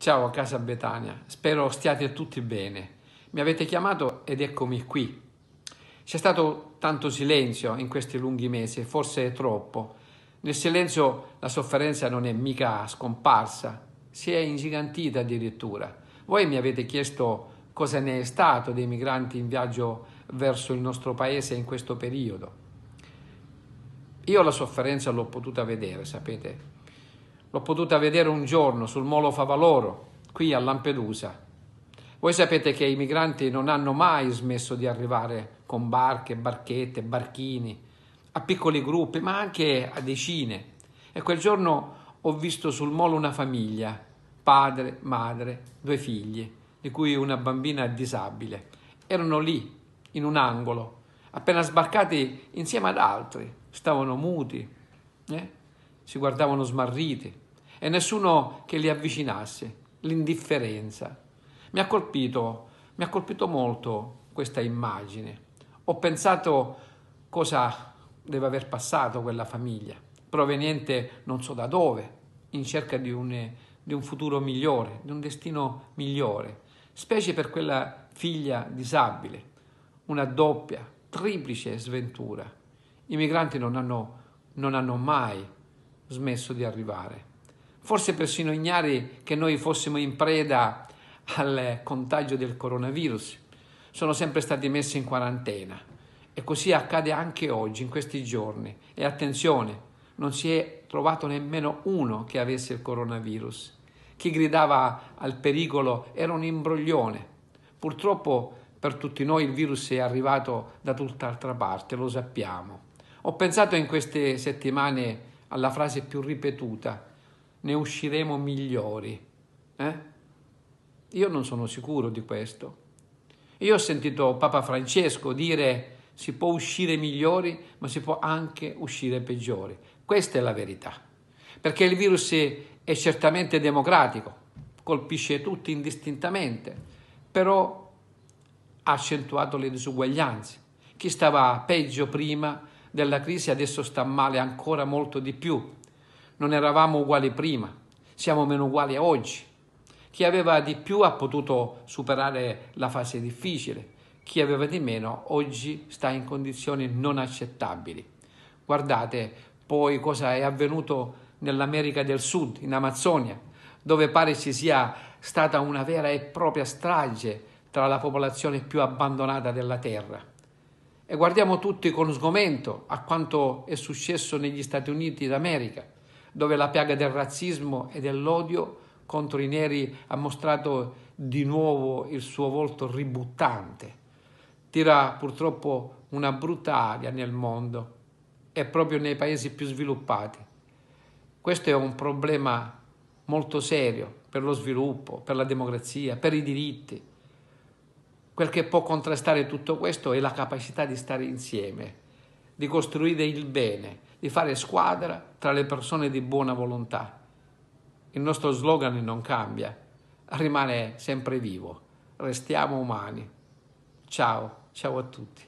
Ciao a casa Betania, spero stiate tutti bene. Mi avete chiamato ed eccomi qui. C'è stato tanto silenzio in questi lunghi mesi, forse troppo. Nel silenzio la sofferenza non è mica scomparsa, si è ingigantita addirittura. Voi mi avete chiesto cosa ne è stato dei migranti in viaggio verso il nostro paese in questo periodo. Io la sofferenza l'ho potuta vedere, sapete, L'ho potuta vedere un giorno sul molo Favaloro, qui a Lampedusa. Voi sapete che i migranti non hanno mai smesso di arrivare con barche, barchette, barchini, a piccoli gruppi, ma anche a decine. E quel giorno ho visto sul molo una famiglia, padre, madre, due figli, di cui una bambina disabile. Erano lì, in un angolo, appena sbarcati insieme ad altri, stavano muti, eh? si guardavano smarriti e nessuno che li avvicinasse, l'indifferenza. Mi ha colpito, mi ha colpito molto questa immagine. Ho pensato cosa deve aver passato quella famiglia, proveniente non so da dove, in cerca di un, di un futuro migliore, di un destino migliore, specie per quella figlia disabile, una doppia, triplice sventura. I migranti non hanno, non hanno mai smesso di arrivare forse persino ignari che noi fossimo in preda al contagio del coronavirus, sono sempre stati messi in quarantena. E così accade anche oggi, in questi giorni. E attenzione, non si è trovato nemmeno uno che avesse il coronavirus. Chi gridava al pericolo era un imbroglione. Purtroppo per tutti noi il virus è arrivato da tutt'altra parte, lo sappiamo. Ho pensato in queste settimane alla frase più ripetuta ne usciremo migliori. Eh? Io non sono sicuro di questo. Io ho sentito Papa Francesco dire si può uscire migliori, ma si può anche uscire peggiori. Questa è la verità, perché il virus è certamente democratico, colpisce tutti indistintamente, però ha accentuato le disuguaglianze. Chi stava peggio prima della crisi adesso sta male ancora molto di più non eravamo uguali prima, siamo meno uguali oggi. Chi aveva di più ha potuto superare la fase difficile, chi aveva di meno oggi sta in condizioni non accettabili. Guardate poi cosa è avvenuto nell'America del Sud, in Amazzonia, dove pare ci sia stata una vera e propria strage tra la popolazione più abbandonata della Terra. E guardiamo tutti con sgomento a quanto è successo negli Stati Uniti d'America dove la piaga del razzismo e dell'odio contro i neri ha mostrato di nuovo il suo volto ributtante. Tira purtroppo una brutta aria nel mondo e proprio nei paesi più sviluppati. Questo è un problema molto serio per lo sviluppo, per la democrazia, per i diritti. Quel che può contrastare tutto questo è la capacità di stare insieme di costruire il bene, di fare squadra tra le persone di buona volontà. Il nostro slogan non cambia, rimane sempre vivo. Restiamo umani. Ciao, ciao a tutti.